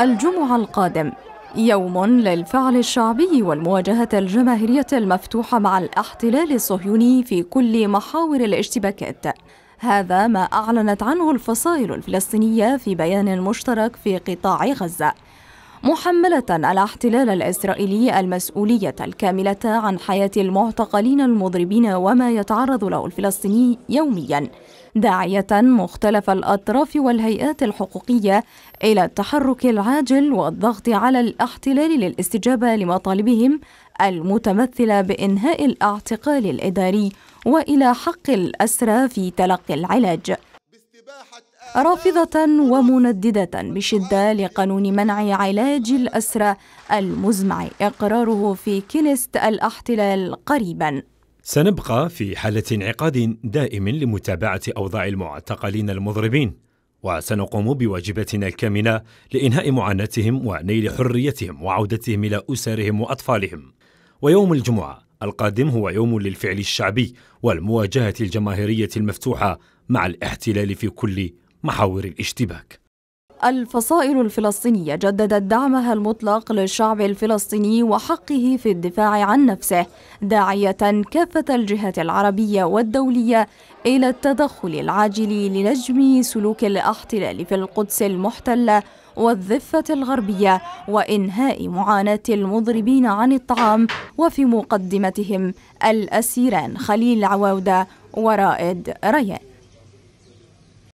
الجمعة القادم يوم للفعل الشعبي والمواجهة الجماهيرية المفتوحة مع الاحتلال الصهيوني في كل محاور الاشتباكات هذا ما أعلنت عنه الفصائل الفلسطينية في بيان مشترك في قطاع غزة محملة الاحتلال الإسرائيلي المسؤولية الكاملة عن حياة المعتقلين المضربين وما يتعرض له الفلسطيني يومياً داعية مختلف الأطراف والهيئات الحقوقية إلى التحرك العاجل والضغط على الاحتلال للاستجابة لمطالبهم المتمثلة بإنهاء الاعتقال الإداري وإلى حق الأسرى في تلقي العلاج رافضة ومنددة بشدة لقانون منع علاج الأسرى المزمع إقراره في كنيست الاحتلال قريباً سنبقى في حالة انعقاد دائم لمتابعة أوضاع المعتقلين المضربين وسنقوم بواجباتنا الكامنة لإنهاء معاناتهم ونيل حريتهم وعودتهم إلى أسرهم وأطفالهم ويوم الجمعة القادم هو يوم للفعل الشعبي والمواجهة الجماهيرية المفتوحة مع الاحتلال في كل محاور الاشتباك الفصائل الفلسطينية جددت دعمها المطلق للشعب الفلسطيني وحقه في الدفاع عن نفسه داعية كافة الجهات العربية والدولية إلى التدخل العاجل لنجم سلوك الاحتلال في القدس المحتلة والضفة الغربية وإنهاء معاناة المضربين عن الطعام وفي مقدمتهم الأسيران خليل عواودة ورائد ريان